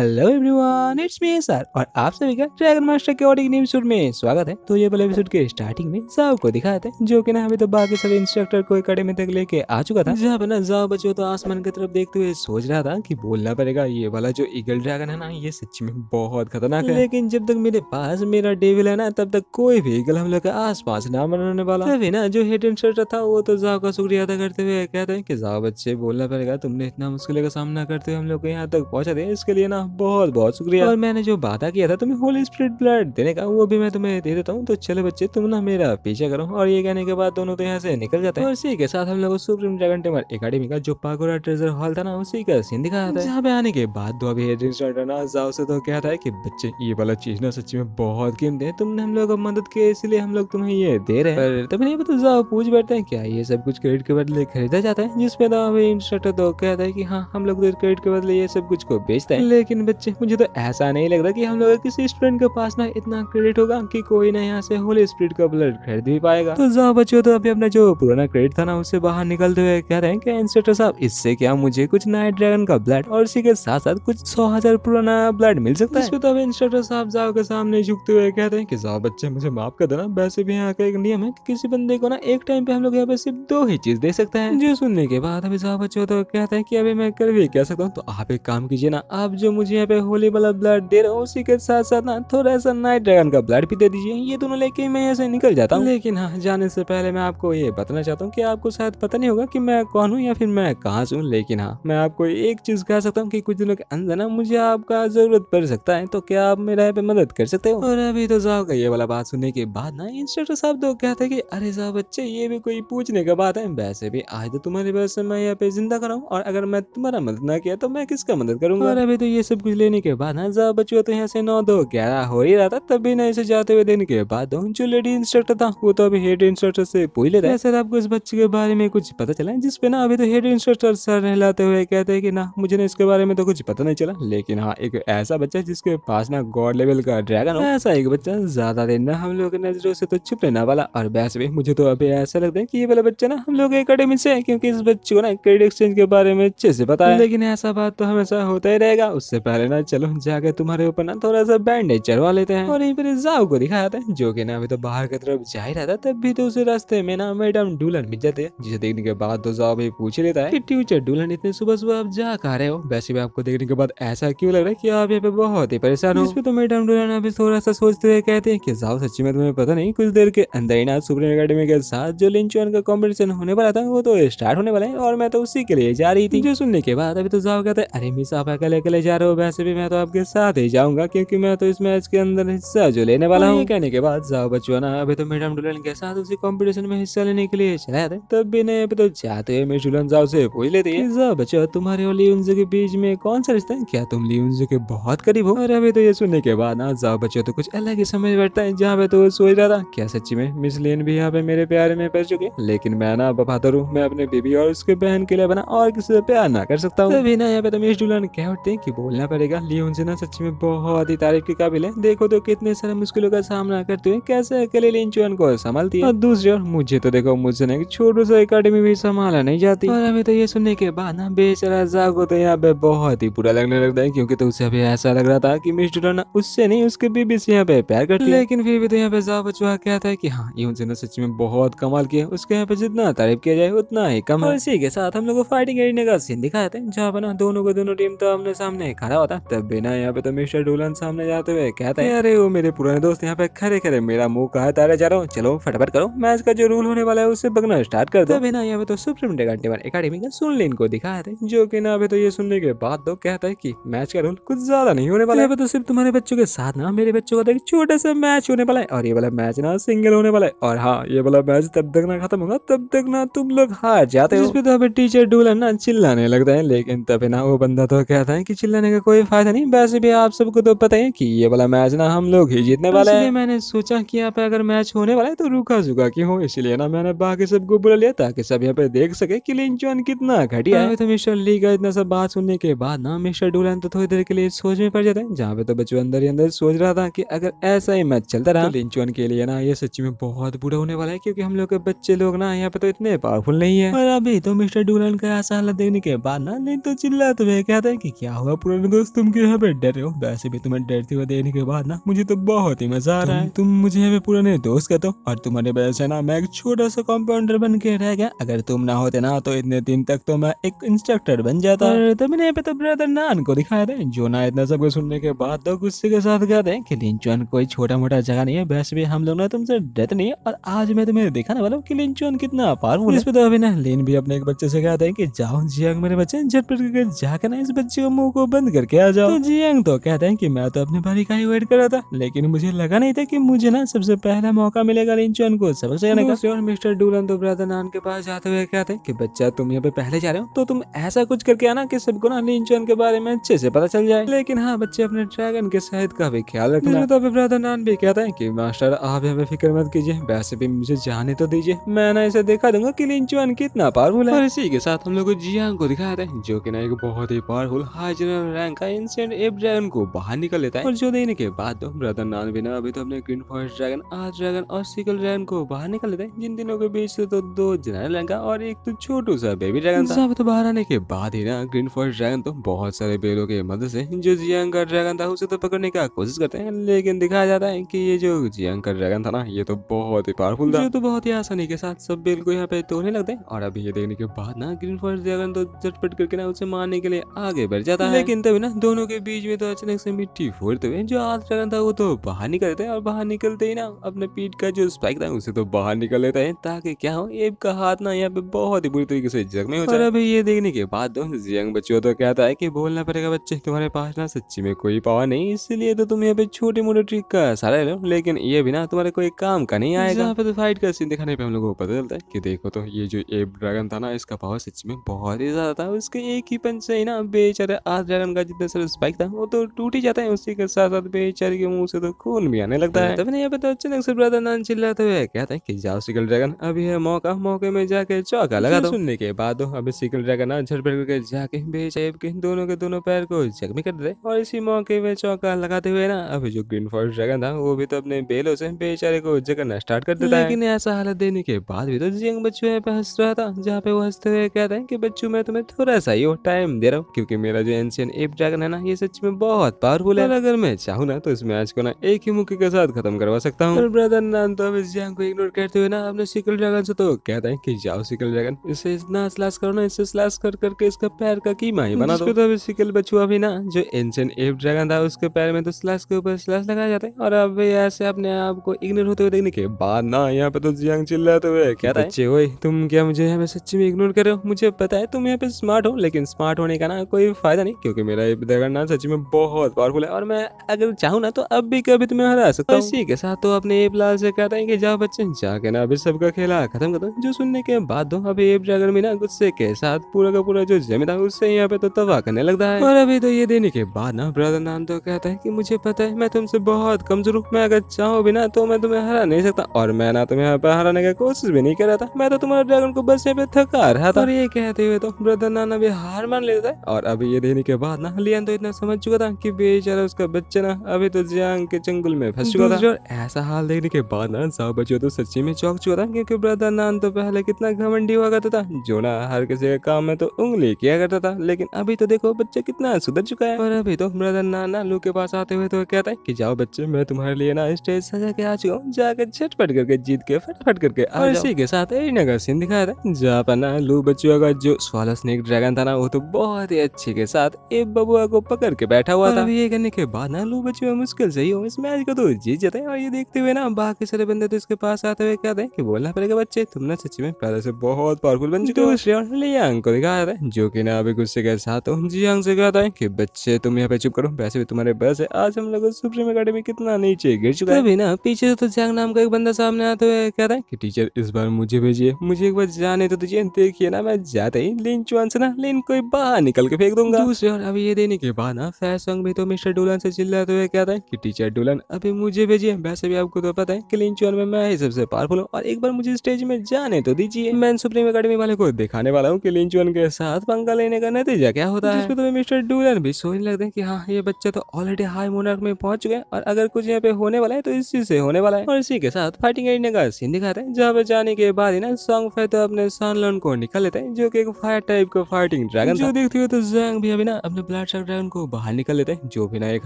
hello everyone it's me sir और आप सभी का ड्रैगन मास्टर के ऑडिंग एपिसोड में स्वागत है तो ये वाले एपिसोड के स्टार्टिंग में जाओ को दिखाते हैं जो कि ना अभी तो बाकी सभी इंस्ट्रक्टर को अकेडमी तक लेके आ चुका था जहाँ पर ना जाओ बच्चों तो आसमान की तरफ देखते हुए सोच रहा था की बोलना पड़ेगा ये वाला जो ईगल ड्रैगन है ना ये सच में बहुत खतरनाक है लेकिन जब तक मेरे पास मेरा डेविल है ना तब तक कोई भी ईगल हम लोग का आस पास ना बनाने वाला तभी ना जो हेड इंस्ट्रक्टर था वो तो जाओ का शुक्रिया अदा करते हुए कहते हैं की जाओ बच्चे बोलना पड़ेगा तुमने इतना मुश्किल का सामना करते हुए हम लोग को यहाँ तक पहुँचा दे इसके लिए ना बहुत बहुत शुक्रिया और मैंने जो वादा किया था तुम्हें होली स्प्रिट ब्लड देने का वो भी मैं तुम्हें दे देता हूँ तो चलो बच्चे तुम ना मेरा पीछा करो और ये कहने के बाद दोनों तो यहाँ से निकल जाते हैं और इसी के साथ हम लोग सुप्रीम ड्रैगन टेमर अकेडमी का जो पागोरा ट्रेजर हॉल था ना उसी का सीन दिखाया था यहाँ पे आने के बाद दो अभी से तो कहता है की बच्चे ये वाला चीज ना सच्ची में बहुत कीमती है तुमने हम लोग मदद की इसलिए हम लोग तुम्हें ये दे रहे हैं तुम्हें नहीं पता जाओ पूछ बैठते हैं क्या ये सब कुछ क्रेडिट के बदले खरीदा जाता है जिसमें इंस्ट्रक्टर तो कहता है की हाँ हम लोग क्रेडिट तो के बदले ये सब कुछ को बेचते हैं लेकिन लेकिन बच्चे मुझे तो ऐसा नहीं लग रहा कि हम लोग किसी स्टूडेंट के पास ना इतना क्रेडिट होगा कि कोई ना यहाँ से होली स्प्रिट का ब्लड खरीद भी पाएगा तो जहाँ बच्चों तो अभी अपना जो पुराना क्रेडिट था ना उससे बाहर निकलते हुए कह रहे हैं कि साहब इससे क्या मुझे कुछ नाइट ड्रैगन का ब्लड और इसी के साथ साथ कुछ सौ हजार पुराना ब्लड मिल सकता है तो अब इंस्ट्रक्टर साहब जाओ के सामने झुकते हुए कहते हैं कि जाओ बच्चे मुझे माफ कर देना वैसे भी यहाँ का एक नियम है कि किसी बंदे को ना एक टाइम पे हम लोग यहाँ पे सिर्फ दो ही चीज दे सकते हैं जो सुनने के बाद अभी जाओ बच्चों तो कहते हैं कि अभी मैं कल भी कह सकता हूँ तो आप एक काम कीजिए ना आप जो मुझे यहाँ पे होली वाला ब्लड दे रहा हूँ उसी के साथ साथ ना थोड़ा सा नाइट ड्रैगन का ब्लड भी दे दीजिए ये दोनों लेके मैं यहाँ से निकल जाता हूँ लेकिन हाँ जाने से पहले मैं आपको ये बताना चाहता हूँ की आपको शायद पता नहीं होगा की मैं कौन हूँ या फिर मैं कहाँ से हूँ लेकिन हाँ मैं आपको एक चीज़ कह सकता हूँ की कुछ दिनों के अंदर ना मुझे आपका जरूरत पड़ सकता है तो क्या आप मेरा यहाँ पे मदद कर सकते हो और अभी तो जाओ का ये वाला बात सुनने के बाद ना इंस्ट्रक्टर साहब तो कहते कि अरे साहब बच्चे ये भी कोई पूछने का बात है वैसे भी आज तो तुम्हारी वजह से मैं यहाँ पे जिंदा कराऊँ और अगर मैं तुम्हारा मदद ना किया तो मैं किसका मदद करूंगा और अभी तो ये सब कुछ लेने के बाद हजार हाँ, बच्चों तो यहाँ से नौ दो ग्यारह हो ही रहा था तब भी नहीं से जाते हुए देने के बाद जो लेडी इंस्ट्रक्टर था वो तो अभी हेड इंस्ट्रक्टर से पूछ लेता है सर आपको इस बच्चे के बारे में कुछ पता चला है जिसपे ना अभी तो हेड इंस्ट्रक्टर सर हिलाते हुए कहते हैं कि ना मुझे ना इसके बारे में तो कुछ पता नहीं चला लेकिन हाँ एक ऐसा बच्चा जिसके पास ना गॉड लेवल का ड्रैगन हो ऐसा एक बच्चा ज्यादा दिन ना हम लोग नजरों से तो छुप लेना वाला और वैसे भी मुझे तो अभी ऐसा लगता है की ये वाला बच्चा ना हम लोग अकेडमी से है क्योंकि इस बच्चे को ना क्रेडिट एक्सचेंज के बारे में अच्छे से पता है लेकिन ऐसा बात तो हमेशा होता ही रहेगा उससे पहले ना चलो जाकर तुम्हारे ऊपर ना थोड़ा सा बैंडेज चढ़वा लेते हैं और यहीं पर जाओ को दिखाया था जो की ना अभी तो बाहर की तरफ जा ही रहा था तब भी तो उसे रास्ते में ना मैडम डूलन मिल जाते हैं जिसे देखने के बाद तो जाओ भी पूछ लेता है टीचर डूलन इतने सुबह सुबह आप जा कर रहे हो वैसे भी आपको देखने के बाद ऐसा क्यों लग रहा है की आप यहाँ पे बहुत ही परेशान हो इसमें तो मैडम डूलन अभी थोड़ा सा सोचते हुए कहते हैं की जाओ सच्ची में तुम्हें पता नहीं कुछ देर के अंदर ही ना सुप्रीम अकेडमी के साथ जो लिंच का कॉम्पिटिशन होने वाला था वो तो स्टार्ट होने वाला है और मैं तो उसी के लिए जा रही थी जो सुनने के बाद अभी तो जाओ कहते अरे मिस आप अकेले अकेले जा रहे हो हो तो वैसे भी मैं तो आपके साथ ही जाऊंगा क्योंकि मैं तो इस मैच के अंदर हिस्सा जो लेने वाला हूँ कहने के बाद जाओ बचुआ ना अभी तो मैडम डुलन के साथ उसी कॉम्पिटिशन में हिस्सा लेने के लिए रहे तब भी नहीं अभी तो जाते हुए डुलन जाओ से पूछ लेती है जाओ बचुआ तुम्हारे और लियन के बीच में कौन सा रिश्ता है क्या तुम लियन के बहुत करीब हो और अभी तो ये सुनने के बाद ना जाओ बच्चो तो कुछ अलग ही समझ बैठता है जहाँ पे तो सोच रहा था क्या सच्ची में मिस लेन भी यहाँ पे मेरे प्यार में पड़ चुके लेकिन मैं ना बफातर हूँ मैं अपने बीबी और उसके बहन के लिए बना और किसी से प्यार ना कर सकता हूँ अभी ना यहाँ पे तो मिस डुलन कह उठते हैं की बोलने मिलना पड़ेगा ली उनसे ना सच्ची में बहुत ही तारीफ के काबिल है देखो तो कितने सारे मुश्किलों का सामना करते हुए कैसे अकेले लिंचुअन को संभालती है और दूसरी और मुझे तो देखो मुझसे ना छोटू सा अकेडमी भी संभाला नहीं जाती और अभी तो ये सुनने के बाद ना बेचारा जागो तो यहाँ पे बहुत ही बुरा लगने लगता है क्योंकि तो उसे अभी ऐसा लग रहा था कि मिस डोना उससे नहीं उसके बीबी से यहाँ पे प्यार करती है लेकिन फिर भी तो यहाँ पे जाओ बचवा क्या था की हाँ ये उनसे ना सच्ची में बहुत कमाल किया उसके यहाँ पे जितना तारीफ किया जाए उतना ही कम है इसी के साथ हम लोग फाइटिंग करने का सीन दिखाते हैं जहाँ पर ना दोनों को दोनों टीम तो हमने सामने खा रहा होता तब बिना यहाँ पे तो मिस्टर डोलन सामने जाते हुए कहते हैं अरे वो मेरे पुराने दोस्त यहाँ पे खड़े खड़े मेरा मुंह कहा तारे जा रहा हूँ चलो फटाफट करो मैच का जो रूल होने वाला है उसे बगना स्टार्ट कर दो बिना यहाँ पे तो सुप्रीम डेगा अकेडमी का सुन लेन को दिखाया था जो की ना अभी तो ये सुनने के बाद तो कहता है की मैच का रूल कुछ ज्यादा नहीं होने वाला है तो सिर्फ तुम्हारे बच्चों के साथ ना मेरे बच्चों का तो एक छोटा सा मैच होने वाला है और ये वाला मैच ना सिंगल होने वाला है और हाँ ये वाला मैच तब तक ना खत्म होगा तब तक ना तुम लोग हार जाते हो तो टीचर डूलन ना चिल्लाने लगता है लेकिन तभी ना वो बंदा तो कहता है कि चिल्लाने का कोई फायदा नहीं वैसे भी आप सबको तो पता है कि ये वाला मैच ना हम लोग ही जीतने तो वाले हैं मैंने सोचा कि यहाँ पे अगर मैच होने वाला है तो रुका झुका क्यों इसलिए ना मैंने बाकी सबको बुला लिया ताकि सब यहाँ पे देख सके कि लिंचन कितना घटिया है तो मिस्टर ली का इतना सब बात सुनने के बाद ना मिस्टर डोलन तो थोड़ी देर के लिए सोच में पड़ जाता है जहाँ पे तो बच्चों अंदर ही अंदर सोच रहा था की अगर ऐसा ही मैच चलता रहा तो लिंचन के लिए ना ये सच में बहुत बुरा होने वाला है क्योंकि हम लोग के बच्चे लोग ना यहाँ पे तो इतने पावरफुल नहीं है अभी तो मिस्टर डोलन का ऐसा हालत देखने के बाद ना नहीं तो चिल्ला तो वह कहता है की क्या हुआ पूरा दोस्त तुम क्यों यहाँ पे डर रहे हो वैसे भी तुम्हें डरते हुए देने के बाद ना मुझे तो बहुत ही मजा आ रहा है तुम मुझे यहाँ पे पुराने दोस्त कहते हो और तुम्हारे वजह से ना मैं एक छोटा सा कॉम्पाउंडर बन के रह गया अगर तुम ना होते ना तो इतने दिन तक तो मैं एक इंस्ट्रक्टर बन जाता और तभी यहाँ पे तो ब्रदर नान को दिखाया था जो ना इतना सब कुछ सुनने के बाद तो गुस्से के साथ कहते हैं कि लिंचुअन कोई छोटा मोटा जगह नहीं है वैसे भी हम लोग ना तुमसे डरते नहीं और आज मैं तुम्हें दिखाने वाला हूँ की लिंचुअन कितना पावरफुल इस पे तो अभी ना लिन भी अपने एक बच्चे से कहते हैं की जाओ जियांग मेरे बच्चे झटपट करके जाकर ना इस बच्चे को मुंह को बंद करके आ जाओ तो जियांग तो कहते हैं कि मैं तो अपने बारी का ही वेट कर रहा था लेकिन मुझे लगा नहीं था कि मुझे ना सबसे पहला मौका मिलेगा रिंचन को सबक का और मिस्टर डूलन तो ब्रदर नान के पास जाते हुए कहते हैं कि बच्चा तुम यहाँ पे पहले जा रहे हो तो तुम ऐसा कुछ करके आना की सबको ना रिंचन के बारे में अच्छे से पता चल जाए लेकिन हाँ बच्चे अपने ड्रैगन के साथ का भी ख्याल रखना तो ब्रदर नान भी कहते हैं की मास्टर आप यहाँ पे फिक्र मत कीजिए वैसे भी मुझे जाने तो दीजिए मैं ना इसे दिखा दूंगा की लिंचुअन कितना पावरफुल है और इसी के साथ हम लोग जियांग को दिखाते हैं जो की ना एक बहुत ही पावरफुल जनरल रैंक का इंस्टेंट एप ड्रैगन को बाहर निकल लेता है और जो देने के बाद तो ब्रदर नान बिना अभी तो अपने ग्रीन फॉरेस्ट ड्रैगन आर ड्रैगन और सिकल ड्रैगन को बाहर निकल लेता है जिन दिनों के बीच से तो दो जनरल रैंक का और एक तो छोटू सा बेबी ड्रैगन सब तो बाहर आने के बाद ही ना ग्रीन फॉरेस्ट ड्रैगन तो बहुत सारे बेलों के मदद से जो जियांग का ड्रैगन था उसे तो पकड़ने का कोशिश करते हैं लेकिन दिखाया जाता है की ये जो जियांग का ड्रैगन था ना ये तो बहुत ही पावरफुल था तो बहुत ही आसानी के साथ सब बेल को यहाँ पे तोड़ने लगते हैं और अभी ये देखने के बाद ना ग्रीन फॉरेस्ट ड्रैगन तो झटपट करके ना उसे मारने के लिए आगे बढ़ जाता है लेकिन तभी ना दोनों के बीच में तो अचानक से मिट्टी फोड़ते तो हुए जो हाथ रखा था वो तो बाहर निकलते हैं और बाहर निकलते ही ना अपने पीठ का जो स्पाइक था उसे तो बाहर निकल लेते हैं ताकि क्या हो एब का हाथ ना यहाँ पे बहुत ही बुरी तरीके से जख्मे हो जाए अभी ये देखने के बाद दोस्तों यंग बच्चों तो कहता है की बोलना पड़ेगा बच्चे तुम्हारे पास ना सच्ची में कोई पावर नहीं इसलिए तो तुम यहाँ पे छोटे मोटे ट्रिक का सारा लो लेकिन ये भी ना तुम्हारे कोई काम का नहीं आएगा यहाँ पे तो फाइट का सीन दिखाने पे हम लोगों को पता चलता है कि देखो तो ये जो एब ड्रैगन था ना इसका पावर सच में बहुत ही ज्यादा था उसके एक ही पंच से ही ना बेचारे आज ड्रैगन का जितना सर स्पाइक था वो तो टूट ही जाता है उसी के साथ साथ बेचारे के मुंह से तो खून भी आने लगता है तभी तो यहाँ पे तो अचानक से ब्रदर नान चिल्लाते हुए कहते हैं कि जाओ सिकल ड्रैगन अभी है मौका मौके में जाके चौका लगा दो सुनने के बाद अभी सिकल ड्रैगन झटपट करके जाके बेचैब के दोनों के दोनों पैर को जख्मी कर दे और इसी मौके में चौका लगाते हुए ना अभी जो ग्रीन फॉरेस्ट ड्रैगन था वो भी तो अपने बेलों से बेचारे को जगना स्टार्ट कर देता है लेकिन ऐसा हालत देने के बाद भी तो जियंग बच्चू यहाँ पे हंस रहा था जहाँ पे वो हंसते हुए कहते हैं कि बच्चू मैं तुम्हें थोड़ा सा ही टाइम दे रहा हूँ क्योंकि मेरा जो एनसीएन ए ड्रैगन है ना ये सच में बहुत पावरफुल है अगर मैं चाहू ना तो इस मैच को ना एक ही मुक्के के साथ खत्म करवा सकता हूँ ब्रदर नाम तो अब इस जैंग को इग्नोर करते हुए ना अपने सिकल ड्रैगन से तो कहते हैं की जाओ सिकल ड्रैगन इसे इतना स्लैश करो ना इसे स्लैश कर करके इसका पैर का की माही बना दो तो अभी सिकल बचुआ भी ना जो एंशियन एप ड्रैगन था उसके पैर में तो स्लैश के ऊपर स्लैश लगाया जाता है और अब ऐसे अपने आप को इग्नोर होते हुए देखने के बाद ना यहाँ पे तो जियांग चिल्लाते हुए क्या था अच्छे वही तुम क्या मुझे यहाँ पे सच्ची में इग्नोर कर रहे हो मुझे पता है तुम यहाँ पे स्मार्ट हो लेकिन स्मार्ट होने का ना कोई फायदा नहीं क्योंकि मेरा रहा है देवरनाथ सच में बहुत पावरफुल है और मैं अगर चाहूँ ना तो अब भी कभी तुम्हें हरा सकता हूँ इसी के साथ तो अपने एप लाल से कहते हैं कि जाओ बच्चे जाके ना अभी सबका खेला खत्म करता हूँ जो सुनने के बाद दो अभी एप ड्रैगन में गुस्से के साथ पूरा का पूरा जो जमी था उससे यहाँ पे तो तबाह करने लगता है और अभी तो ये देने के बाद ना ब्रदर नाम तो कहता है की मुझे पता है मैं तुमसे बहुत कमजोर हूँ मैं अगर चाहूँ भी ना तो मैं तुम्हें हरा नहीं सकता और मैं ना तुम्हें यहाँ पे हराने की कोशिश भी नहीं कर रहा था मैं तो तुम्हारे ड्रैगन को बस यहाँ पे थका रहा था और ये कहते हुए तो ब्रदर नान अभी हार मान लेता है और अभी ये देने के बाद ना ना लियान तो इतना समझ चुका था कि बेचारा उसका बच्चा ना अभी तो जियांग के जंगल में फंस चुका था ऐसा हाल देखने के बाद ना सब बच्चों तो सच्ची में चौक चुका था क्योंकि ब्रदर नान तो पहले कितना घमंडी हुआ करता था जो ना हर किसी के काम में तो उंगली किया करता था लेकिन अभी तो देखो बच्चा कितना सुधर चुका है और अभी तो ब्रदर नान ना लू के पास आते हुए तो कहता है की जाओ बच्चे मैं तुम्हारे लिए ना स्टेज सजा के आ चुका हूँ जाकर झटपट करके जीत के फटफट करके और इसी के साथ नगर सीन दिखाया था जहाँ पर ना लू बच्चों का जो स्वाला स्नेक ड्रैगन था ना वो तो बहुत ही अच्छे के साथ एक बबुआ को पकड़ के बैठा हुआ था ये करने के बाद ना लू बच्चे हुआ मुश्किल से ही हो इस मैच को तो जीत जाते हैं और ये देखते हुए ना बाकी सारे बंदे तो इसके पास आते हुए कहते हैं कि बोलना पड़ेगा बच्चे तुम ना सच में पहले से बहुत पावरफुल बन चुके हो लियांग को दिखाया था जो की ना अभी गुस्से के साथ हूँ जियांग से कहता है की बच्चे तुम यहाँ पे चुप करो वैसे भी तुम्हारे बस है आज हम लोग सुप्रीम अकेडमी कितना नीचे गिर चुका है अभी ना पीछे से तो जियांग नाम का एक बंदा सामने आते हुए कहता है की टीचर इस बार मुझे भेजिए मुझे एक बार जाने तो दीजिए देखिए ना मैं जाते ही लिन चुआन से ना लिंक कोई बाहर निकल के फेंक दूंगा दूसरे और अभी ये देने के बाद ना फैसंग भी तो मिस्टर डुलन से चिल्लाते हुए कहता है कि टीचर डुलन अभी मुझे भेजिए वैसे भी आपको तो पता है क्लीन चोर में मैं ही सबसे पावरफुल हूँ और एक बार मुझे स्टेज में जाने तो दीजिए मैं सुप्रीम अकेडमी वाले को दिखाने वाला हूँ कि लिंचुअन के साथ पंखा लेने का नतीजा क्या होता है तो मिस्टर डुलन भी सोचने लगते हैं की हाँ ये बच्चा तो ऑलरेडी हाई मोनर में पहुंच चुके हैं और अगर कुछ यहाँ पे होने वाला है तो इसी से होने वाला है और इसी के साथ फाइटिंग एडने का सीन दिखाते हैं जहाँ पे जाने के बाद ही ना सॉन्ग फे तो अपने सनलोन को निकाल लेते हैं जो की एक फायर टाइप का फाइटिंग ड्रैगन जो देखते हुए तो जैंग भी अभी ना अपने ब्लड शार्क ड्रैगन को बाहर निकल लेते हैं जो भी ना एक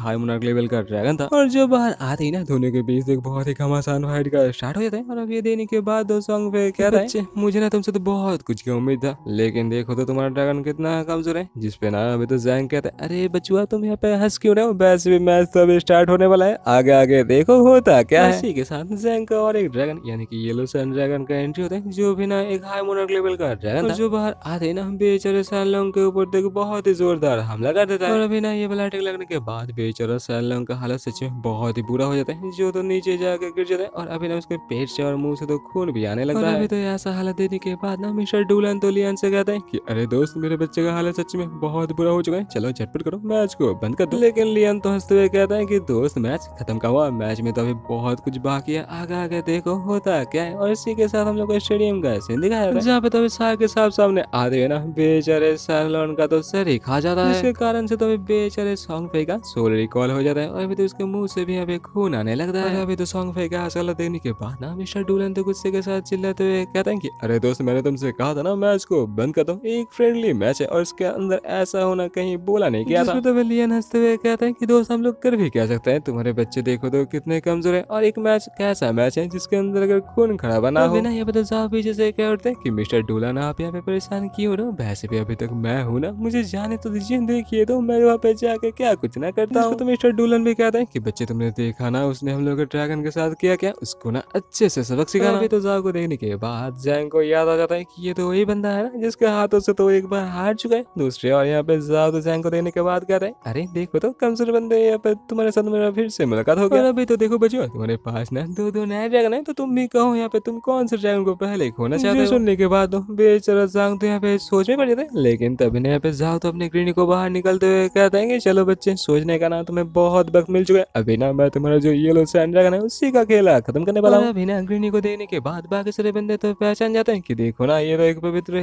हाई मोनार्क लेवल का ड्रैगन था और जो बाहर आते ही ना दोनों के बीच एक बहुत ही घमासान फाइट का स्टार्ट हो जाता है और अब ये देने के बाद दो सॉन्ग पे क्या रहा है मुझे ना तुमसे तो बहुत कुछ की उम्मीद था लेकिन देखो तो तुम्हारा ड्रैगन कितना कमजोर है जिसपे ना अभी तो जैंग कहते हैं अरे बचुआ तुम यहाँ पे हंस क्यों रहे हो वैसे भी मैच तो अभी स्टार्ट होने वाला है आगे आगे देखो होता क्या इसी के साथ जैंग का और एक ड्रैगन यानी कि येलो सन ड्रैगन का एंट्री होता है जो भी ना एक हाई मोनार्क लेवल का ड्रैगन जो बाहर आते ना हम बेचारे सालों के ऊपर देखो बहुत ही जोरदार हमला लगा देता है और अभी ना ये वाला अटैक लगने के बाद बेचारा सैलन का हालत सच में बहुत ही बुरा हो जाता है जो तो नीचे जाकर गिर जाता है और अभी ना उसके पेट से और मुंह से तो खून भी आने लगता है अभी तो ऐसा हालत देने के बाद ना मिस्टर डूलन तो लियान से कहते हैं कि अरे दोस्त मेरे बच्चे का हालत सच में बहुत बुरा हो चुका है चलो झटपट करो मैच को बंद कर दो लेकिन लियान तो हंसते हुए कहते हैं की दोस्त मैच खत्म का हुआ मैच में तो अभी बहुत कुछ बाकी है आगे आगे देखो होता क्या है और इसी के साथ हम लोग स्टेडियम का सीन दिखाया जहाँ पे तो सार के साथ सामने आते हुए ना बेचारे सैलन का तो सर ही खा जाता है कारण से तो अभी बेचारे सॉन्ग फे का सोल रिकॉल हो जाता है और अभी तो उसके मुंह से भी अभी खून आने लगता है अभी तो सॉन्ग फे का हासिल देखने के बाद ना मिस्टर डूलन तो गुस्से के साथ चिल्लाते हुए कहते हैं कि अरे दोस्त मैंने तुमसे कहा था ना मैच को बंद कर दो एक फ्रेंडली मैच है और इसके अंदर ऐसा होना कहीं बोला नहीं गया था तो लियन हंसते हुए कहते हैं कि दोस्त हम लोग कर भी कह सकते हैं तुम्हारे बच्चे देखो तो कितने कमजोर है और एक मैच कैसा मैच है जिसके अंदर अगर खून खड़ा बना हो ना ये पे तो साफ पीछे से कह उठते हैं कि मिस्टर डूलन आप यहाँ पे परेशान क्यों रहे हो वैसे भी अभी तक मैं हूँ ना मुझे जाने तो दीजिए देखिए देखिए तो मैं वहाँ पे जाके क्या कुछ ना करता हूँ तो मिस्टर डूलन भी कहते हैं कि बच्चे तुमने देखा ना उसने हम लोग ड्रैगन के साथ किया क्या उसको ना अच्छे से सबक सिखाना भी तो जाओ को देखने के बाद जैंग को याद आ जाता है कि ये तो वही बंदा है ना जिसके हाथों से तो एक बार हार चुका है दूसरे और यहाँ पे जाओ तो जैंग को देखने के बाद कहते हैं अरे देखो तो कमजोर बंदे यहाँ पे तुम्हारे साथ मेरा फिर से मुलाकात हो गया अभी तो देखो बच्चों तुम्हारे पास ना दो दो नए ड्रैगन है तो तुम भी कहो यहाँ पे तुम कौन से ड्रैगन को पहले खोना चाहते हो सुनने के बाद तो बेचारा जांग तो यहाँ पे सोच में पड़ जाता है लेकिन तभी यहाँ पे जाओ तो अपने ग्रीनी को बाहर निकल निकलते हुए कहते हैं कि चलो बच्चे सोचने का ना तुम्हें बहुत वक्त मिल चुका है अभी ना मैं तुम्हारा जो येलो सैंड रखना है उसी का खेला खत्म करने वाला हूँ अभी ना अग्रिनी को देने के बाद बाकी सारे बंदे तो पहचान जाते हैं कि देखो ना ये तो एक पवित्र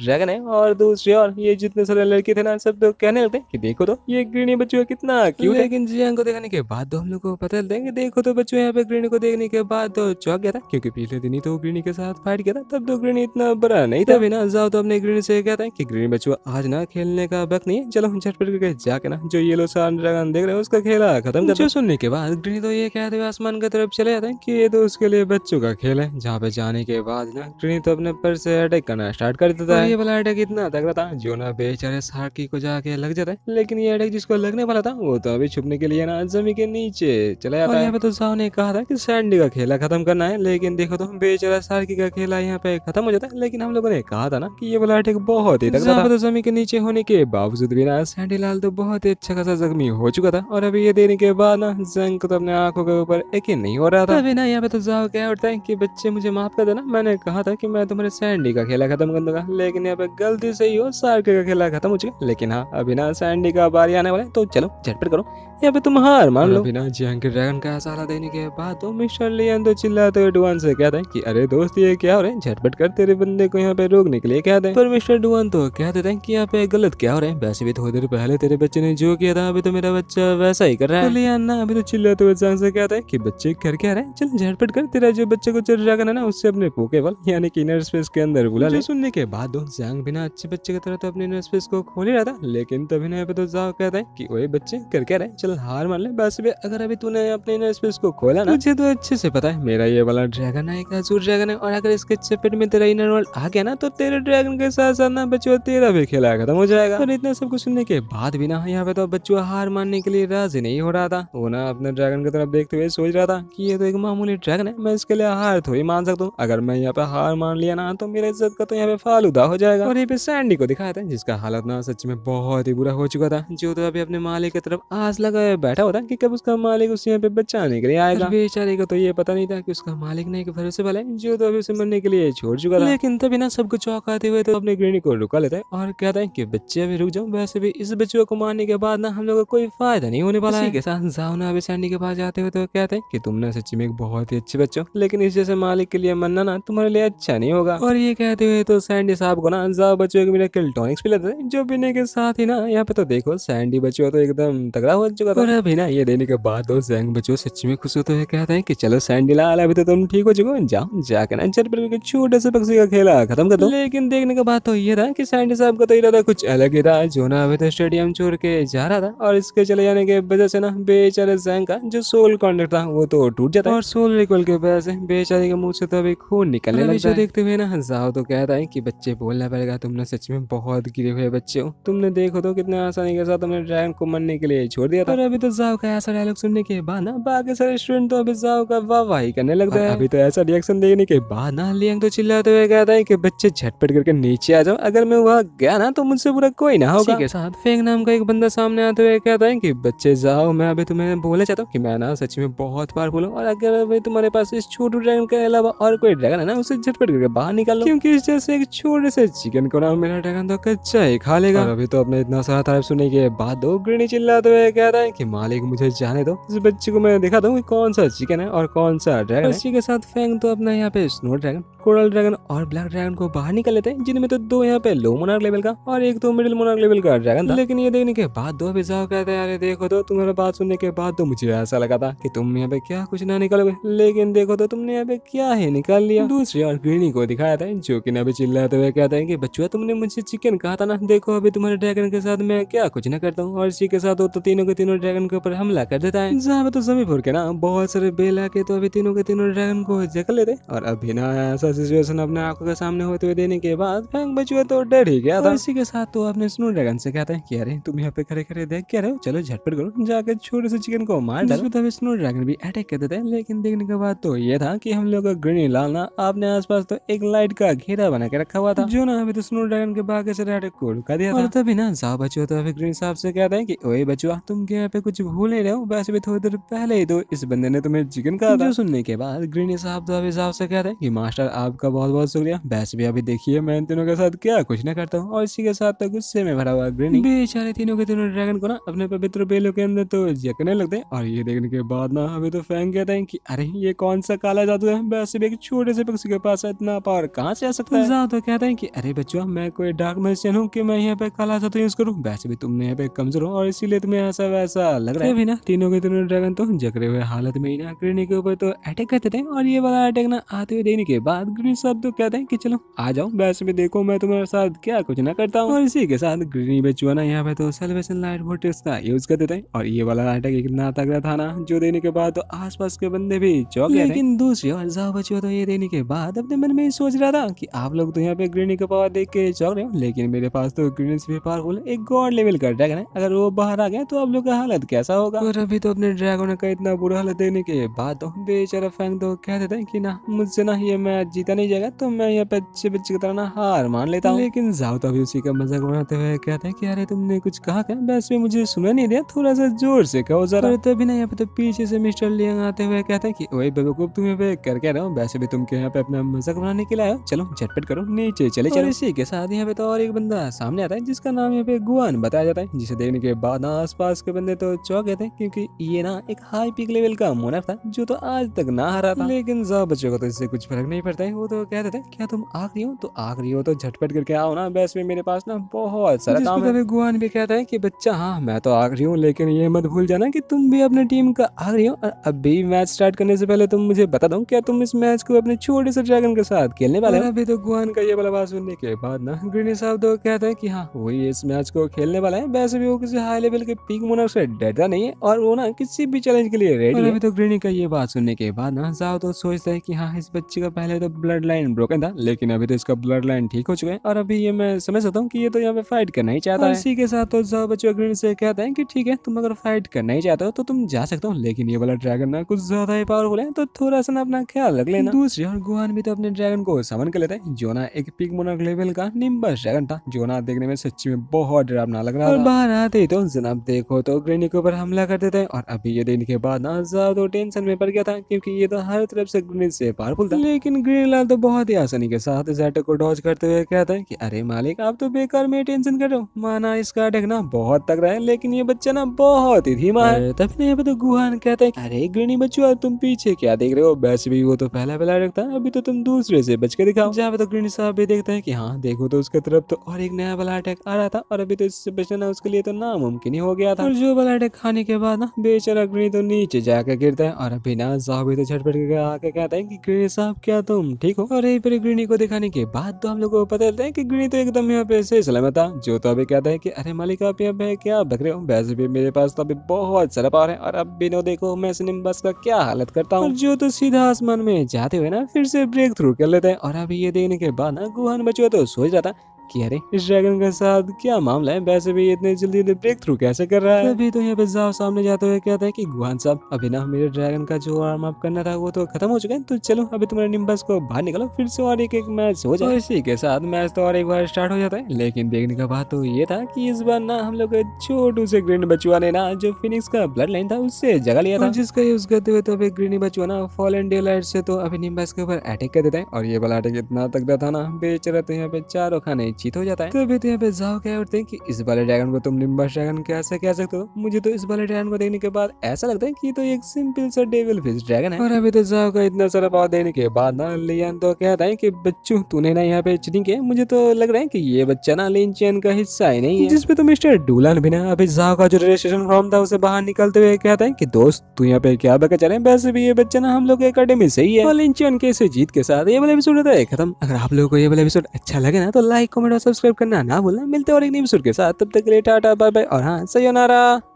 ड्रैगन है और दूसरी और ये जितने सारे लड़के थे ना सब तो कहने लगते हैं कि देखो तो ये ग्रीनी बच्चों कितना क्यों लेकिन जियांग को देखने के बाद तो हम लोग को पता चलता है कि देखो तो बच्चों यहाँ पे ग्रीनी को देखने के बाद तो चौक गया था क्योंकि पिछले दिन ही तो ग्रीनी के साथ फाइट किया था तब तो ग्रीनी इतना बड़ा नहीं था ना जाओ तो अपने ग्रीनी से कहते हैं कि ग्रीनी बच्चों आज ना खेलने का वक्त नहीं है चलो झटपट करके जाके ना जो ये लोग ड्रैगन देख रहे हैं उसका खेला खत्म कर सुनने के बाद ग्रीन तो ये कहते हुए आसमान की तरफ चले जाते हैं कि ये तो उसके लिए बच्चों का खेल है जहाँ पे जाने के बाद ना ग्रीन तो अपने पर से अटैक करना स्टार्ट कर देता है ये वाला अटैक इतना रहा था जो ना बेचारे सारकी को जाके लग जाता है लेकिन ये अटैक जिसको लगने वाला था वो तो अभी छुपने के लिए ना जमी के नीचे चला जाता है तो साहु ने कहा था की सैंडी का खेला खत्म करना है लेकिन देखो तो बेचारा सारकी का खेला यहाँ पे खत्म हो जाता है लेकिन हम लोगों ने कहा था ना कि ये वाला अटैक बहुत ही तो जमी के नीचे होने के बावजूद सैंडी लाल तो बहुत ही अच्छा खासा जख्मी हो चुका था और अभी ये देने के बाद ना जंग तो अपने आंखों के ऊपर एक ही नहीं हो रहा था अभी ना यहाँ पे तो जाओ क्या उठता है की बच्चे मुझे माफ कर देना मैंने कहा था की मैं तुम्हारे सैंडी का खेला खत्म कर दूंगा लेकिन यहाँ पे गलती से ही हो सारे का खेला खत्म हो चुका लेकिन हाँ अभी ना सैंडी का बारी आने वाला है तो चलो झटपट करो यहाँ पे तुम हार मान लो बिना जंग ड्रैगन का सारा देने के बाद तो मिस्टर लियन तो चिल्लाते हुए डुआन से कहते हैं कि अरे दोस्त ये क्या हो रहा है झटपट कर तेरे बंदे को यहाँ पे रोकने के लिए कहते हैं पर मिस्टर डुआन तो कह देते हैं कि यहाँ पे गलत क्या हो रहा है वैसे अभी थोड़ी देर पहले तेरे बच्चे ने जो किया था अभी तो मेरा बच्चा वैसा ही कर रहा है चलिए अभी तो चिल्ला तो सांस से क्या था कि बच्चे कर क्या रहे चल झटपट कर तेरा जो बच्चे को चर्चा करना ना उससे अपने पोकेबल यानी कि इनर स्पेस के अंदर बुला ले सुनने के बाद जांग बिना अच्छे बच्चे की तरह तो अपने इनर स्पेस को खोल ही रहा था लेकिन तभी ना तो जाओ कहता है कि ओए बच्चे कर क्या रहे चल हार मान ले बस भी अगर अभी तूने अपने इनर स्पेस को खोला ना मुझे तो अच्छे से पता है मेरा ये वाला ड्रैगन है एक अजूर ड्रैगन है और अगर इसके चपेट में तेरा इनर वर्ल्ड आ गया ना तो तेरे ड्रैगन के साथ साथ ना बच्चे तेरा भी खेला खत्म हो जाएगा और इतना सब को सुनने के बाद भी ना यहाँ पे तो बच्चों हार मानने के लिए राजी नहीं हो रहा था वो ना अपने ड्रैगन की तरफ देखते हुए सोच रहा था कि ये तो एक मामूली ड्रैगन है मैं इसके लिए हार थोड़ी मान सकता हूँ अगर मैं यहाँ पे हार मान लिया ना तो मेरे इज्जत का तो यहाँ पे फालूदा हो जाएगा और यहाँ पे सैंडी को दिखाया था जिसका हालत ना सच में बहुत ही बुरा हो चुका था जो तो अभी अपने मालिक की तरफ आस लगाए बैठा होता की कब उसका मालिक उसे यहाँ पे बचाने के लिए आएगा बेचारे को तो ये पता नहीं था की उसका मालिक नहीं के भरोसे वाला है जो तो अभी उसे मरने के लिए छोड़ चुका था लेकिन तभी ना सबको चौंकाते हुए तो अपने ग्रेणी को रुका लेता है और कहता है की बच्चे अभी रुक जाओ वैसे भी इस बचुआ को मारने के बाद ना हम लोग को कोई फायदा नहीं होने वाला है के साथ जाऊना अभी सैंडी के पास जाते हुए तो कहते हैं कि तुमने ना सच्ची में एक बहुत ही अच्छे बच्चों लेकिन इस जैसे मालिक के लिए मरना ना तुम्हारे लिए अच्छा नहीं होगा और ये कहते हुए तो सैंडी साहब को ना जाओ बच्चों के बिना इलेक्ट्रॉनिक्स पिलाते हैं जो पीने के साथ ही ना यहाँ पे तो देखो सैंडी बच्चों तो एकदम तगड़ा हो चुका था अभी ना ये देने के बाद दो तो जैंग बच्चों सच में खुश होते हुए कहते हैं कि चलो सैंडी लाल अभी तो तुम ठीक हो चुके जाओ जाके ना चल पर छोटे से पक्षी का खेला खत्म कर दो लेकिन देखने के बाद तो ये था कि सैंडी साहब का तो इरादा कुछ अलग ही था जो ना अभी तो स्टेडियम छोड़ के जा रहा था और इसके चले जाने के वजह से ना बेचारे जैंग का जो सोल कॉन्टेक्ट था वो तो टूट जाता है और सोल रिकॉल के वजह से बेचारे के मुंह से तो अभी खून निकलने लगता है देखते हुए ना जाओ तो कहता है की बच्चे बोलना पड़ेगा तुमने सच में बहुत गिरे हुए बच्चे हो तुमने देखो तो कितने आसानी के साथ तुमने ड्रैगन को मरने के लिए छोड़ दिया था और अभी तो जाओ का ऐसा डायलॉग सुनने के बाद ना बाकी सारे स्टूडेंट तो अभी जाओ का वाह वाह करने लगता है अभी तो ऐसा रिएक्शन देखने के बाद ना लियांग तो चिल्लाते हुए कहता है कि बच्चे झटपट करके नीचे आ जाओ अगर मैं वहाँ गया ना तो मुझसे बुरा कोई ना होगा के साथ फेंग नाम का एक बंदा सामने आते हुए कहता है कि बच्चे जाओ मैं अभी तुम्हें बोलना चाहता हूँ कि मैं ना सच में बहुत बार हूँ और अगर अभी तुम्हारे पास इस छोटे ड्रैगन के अलावा और कोई ड्रैगन है ना उसे झटपट करके बाहर निकाल लो क्योंकि इस जैसे एक छोटे से चिकन को ना मेरा ड्रैगन तो कच्चा ही खा लेगा अभी तो अपने इतना सारा तारीफ सुनने के बाद दो ग्रिणी चिल्लाते हुए कहता है की मालिक मुझे जाने दो इस बच्चे को मैं दिखा दूँ कौन सा चिकन है और कौन सा ड्रैगन उसी के साथ फेंग तो अपना यहाँ पे स्नो ड्रैगन कोरल ड्रैगन और ब्लैक ड्रैगन को बाहर निकाल लेते हैं जिनमें तो दो यहाँ पे लो मोनार्क लेवल का और एक दो तो मिडिल मोनार्क लेवल का रेड ड्रैगन था लेकिन ये देखने के बाद दो पिज्जा कहते यार देखो तो तुम्हारे बात सुनने के बाद तो मुझे ऐसा लगा था कि तुम यहाँ पे क्या कुछ ना निकलोगे लेकिन देखो तो तुमने यहाँ पे क्या है निकाल लिया दूसरी और ग्रीनी को दिखाया था जो की अभी चिल्लाते हुए कहते हैं कि बच्चुआ तुमने मुझसे चिकन कहा था ना देखो अभी तुम्हारे ड्रैगन के साथ मैं क्या कुछ ना करता हूँ और इसी के साथ तो तीनों के तीनों ड्रैगन के ऊपर हमला कर देता है जहाँ पे तो जमीपुर के ना बहुत सारे बेल आके तो अभी तीनों के तीनों ड्रैगन को जकड़ लेते और अभी ना ऐसा सिचुएशन अपने आंखों के सामने होते हुए देने के बाद बचुआ तो डर ही गया था इसी के साथ तो अपने स्नो ड्रैगन से कहते हैं कि अरे तुम यहाँ पे खड़े खड़े देख क्या रहे हो चलो झटपट करो जाकर छोटे से चिकन को मार डालो तब स्नो ड्रैगन भी अटैक कर देते हैं लेकिन देखने के बाद तो ये था कि हम लोग का ग्रीन ना आपने आसपास तो एक लाइट का घेरा बना के रखा हुआ था जो ना अभी तो स्नो ड्रैगन के बाग से अटैक को रुका दिया और तभी ना साहब बचुआ तो अभी ग्रीन साहब से कहते हैं की ओए बचुआ तुम क्या यहाँ पे कुछ भूल ही रहे हो वैसे भी थोड़ी देर पहले ही तो इस बंदे ने तुम्हें चिकन कहा जो सुनने के बाद ग्रीन साहब तो अभी साहब से कहते हैं कि मास्टर आपका बहुत बहुत शुक्रिया वैसे भी अभी देखिए मैं इन तीनों के साथ क्या कुछ ना करता हूँ और इसी के साथ तो गुस्से में भरा हुआ बेचारे तीनों के तीनों ड्रैगन को ना अपने पवित्र बेलों के अंदर तो जकने लगते हैं और ये देखने के बाद ना हमें तो फैंग कहते हैं कि अरे ये कौन सा काला जादू है वैसे भी एक छोटे से पक्षी के पास इतना पावर कहाँ से आ सकता है जादू कहते हैं कि अरे बच्चों मैं कोई डार्क मैजिशियन हूँ की मैं यहाँ पे काला जादू यूज करूँ वैसे भी तुम यहाँ पे कमजोर हो और इसीलिए तुम्हें ऐसा वैसा लग रहा है ना तीनों के तीनों ड्रैगन तो जकड़े हुए हालत में ही ना ग्रीनी के ऊपर तो अटैक करते थे और ये वाला अटैक ना आते हुए देने के बाद ग्रीन साहब तो कहते हैं कि चलो आ जाओ वैसे भी देखो मैं तुम्हारे साथ क्या कुछ ना करता हूँ और इसी के साथ ग्रीनी नहीं बेचुआ ना यहाँ पे तो सेलिब्रेशन लाइट वोल्टेज का यूज कर देते हैं और ये वाला लाइट है कितना तगड़ा था ना जो देने के बाद तो आसपास के बंदे भी चौक गए लेकिन दूसरी और जाओ बचुआ तो ये देने के बाद अपने मन में ही सोच रहा था की आप लोग तो यहाँ पे ग्रीनी का पावर देख के चौक रहे हो लेकिन मेरे पास तो ग्रीन से भी पावरफुल एक गॉड लेवल का ड्रैगन है अगर वो बाहर आ गया तो आप लोग का हालत कैसा होगा और अभी तो अपने ड्रैगन का इतना बुरा हालत देने के बाद तो बेचारा फैंक तो कह देते हैं की ना मुझसे ना ये मैच जीता नहीं जाएगा तो मैं यहाँ पे अच्छे बच्चे की तरह ना हार मान लेता हूँ लेकिन जाओ तो अभी उसी का मजाक बनाते हुए कहते जाता है कि अरे तुमने कुछ कहा था बस में मुझे सुना नहीं दिया थोड़ा सा जोर से कहो जरा तभी ना यहाँ पे तो पीछे से मिस्टर लियांग आते हुए कहते हैं कि वही बेवकूफ तुम्हें पे कर क्या रहा हूँ वैसे भी तुम यहाँ पे अपना मजाक बनाने के लिए आयो चलो झटपट करो नीचे चले चलो इसी के साथ यहाँ पे तो और एक बंदा सामने आता है जिसका नाम यहाँ पे गुआन बताया जाता है जिसे देखने के बाद ना पास के बंदे तो चौक गए थे क्योंकि ये ना एक हाई पीक लेवल का मोनर था जो तो आज तक ना हरा था लेकिन सब बच्चों को तो इससे कुछ फर्क नहीं पड़ता है वो तो कहते थे क्या तुम आखिरी हो तो आखिरी हो तो झटपट करके आओ ना बैस में मेरे पास ना बहुत सारा पुस्तक में गुहान भी कहता है कि बच्चा हाँ मैं तो रही हूँ लेकिन ये मत भूल जाना कि तुम भी अपने टीम का रही हो और अभी मैच स्टार्ट करने से पहले तुम मुझे बता दो क्या तुम इस मैच को अपने छोटे से ड्रैगन के साथ खेलने वाले हो अभी तो गुहान का ये बात सुनने के बाद ना ग्रीनी साहब तो कहते हैं कि हाँ वही इस मैच को खेलने वाला है वैसे भी वो किसी हाई लेवल के पिंक मोनर से डरता नहीं है और वो ना किसी भी चैलेंज के लिए रेडी अभी तो ग्रीनी का ये बात सुनने के बाद ना साहब तो सोचता है कि हाँ इस बच्चे का पहले तो ब्लड लाइन ब्रोकन था लेकिन अभी तो इसका ब्लड लाइन ठीक हो चुका है और अभी ये मैं समझ सकता हूँ कि ये तो यहाँ पे फाइट करना ही नहीं चाहता है इसी के साथ तो ज्यादा बच्चे अग्रणी से कहते हैं कि ठीक है तुम अगर फाइट करना ही चाहते हो तो तुम जा सकते हो लेकिन ये वाला ड्रैगन ना कुछ ज्यादा ही पावरफुल है तो थोड़ा सा ना अपना ख्याल रख लेना दूसरी और गुहान भी तो अपने ड्रैगन को समन कर लेते हैं जो ना एक पिक मोनक लेवल का निम्बस ड्रैगन था जो ना देखने में सच्ची में बहुत डरावना लग रहा और बाहर आते ही तो जनाब देखो तो अग्रणी के ऊपर हमला कर देते हैं और अभी ये दिन के बाद ना ज्यादा टेंशन में पड़ गया था क्योंकि ये तो हर तरफ से ग्रेनेड से पावरफुल था लेकिन ग्रीन लाल तो बहुत ही आसानी के साथ इस को डॉज करते हुए कहते हैं कि अरे मालिक आप तो बेकार में टेंशन करो माना इसका अटैक ना बहुत तगड़ा है लेकिन ये बच्चा ना बहुत ही धीमा है तभी नहीं पता गुहान कहते हैं अरे गृणी बच्चुआ तुम पीछे क्या देख रहे हो वैसे भी वो तो पहला पहला अटैक था अभी तो तुम दूसरे से बच के दिखाओ जहाँ तो ग्रणी साहब भी देखते हैं कि हाँ देखो तो उसके तरफ तो और एक नया वाला अटैक आ रहा था और अभी तो इससे बचना उसके लिए तो नामुमकिन ही हो गया था और जो वाला अटैक खाने के बाद ना बेचारा गृणी तो नीचे जाकर गिरता है और अभी ना साहब तो झटपट आके कहते हैं कि ग्रणी साहब क्या तुम ठीक हो और यही पर ग्रणी को दिखाने के बाद तो हम लोग को पता चलता है कि गृणी तो एकदम यहाँ पे सही सलामत था जो तो अभी कहते हैं कि अरे मालिक आप यहाँ मैं क्या बक रहे हूँ वैसे भी मेरे पास तो अभी बहुत सारा पावर है और अब बिनो देखो मैं सिनेम बस का क्या हालत करता हूँ जो तो सीधा आसमान में जाते हुए ना फिर से ब्रेक थ्रू कर लेते हैं और अभी ये देखने के बाद ना गुहन बचुआ तो सोच रहा था कि अरे इस ड्रैगन के साथ क्या मामला है वैसे भी इतने जल्दी ब्रेक थ्रू कैसे कर रहा है अभी तो यहाँ पे जाओ सामने जाते हुए कहता है की गुहान साहब अभी ना मेरे ड्रैगन का जो आर्म अप करना था वो तो खत्म हो चुका है तो चलो अभी तुम्हारे निम्बस को बाहर निकलो फिर से और एक एक मैच हो जाए इसी के साथ मैच तो और एक बार स्टार्ट हो जाता है लेकिन देखने का बात तो ये था की इस बार ना हम लोग छोटू से ग्रीन बचुआ ने ना जो फिनिक्स का ब्लड लाइन था उससे जगह लिया था जिसका यूज करते हुए तो अभी ग्रीन बचुआ ना फॉलन डे से तो अभी निम्बस के ऊपर अटैक कर देता है और ये वाला अटैक इतना तगड़ा था ना बेचरा तो यहाँ पे चारों खाने जीत हो जाता है तभी तो यहाँ पे जाओ क्या और हैं की इस वाले ड्रैगन को तुम निम्बस ड्रैगन कैसे कह सकते हो मुझे तो इस वाले ड्रैगन को देखने के बाद ऐसा लगता है की तो एक सिंपल सा डेविल फिश ड्रैगन है और अभी तो जाओ का इतना सारा पावर देने के बाद ना लियन तो कहता है की बच्चू तूने ना यहाँ पे चिटिंग किया मुझे तो लग रहा है की ये बच्चा ना लेन चैन का हिस्सा ही नहीं है जिसपे तो मिस्टर डूलन भी ना अभी जाओ का जो रजिस्ट्रेशन फॉर्म था उसे बाहर निकलते हुए कहता है की दोस्त तू यहाँ पे क्या बेकर चले वैसे भी ये बच्चा ना हम लोग अकेडमी से ही है लिंचन के इसे जीत के साथ ये वाला एपिसोड होता है खत्म अगर आप लोगों को ये वाला एपिसोड अच्छा लगे ना तो लाइक कमेंट सब्सक्राइब करना ना भूलना मिलते और एक न्यूज के साथ तब तक के लिए टाटा बाय बाय और हाँ सयोनारा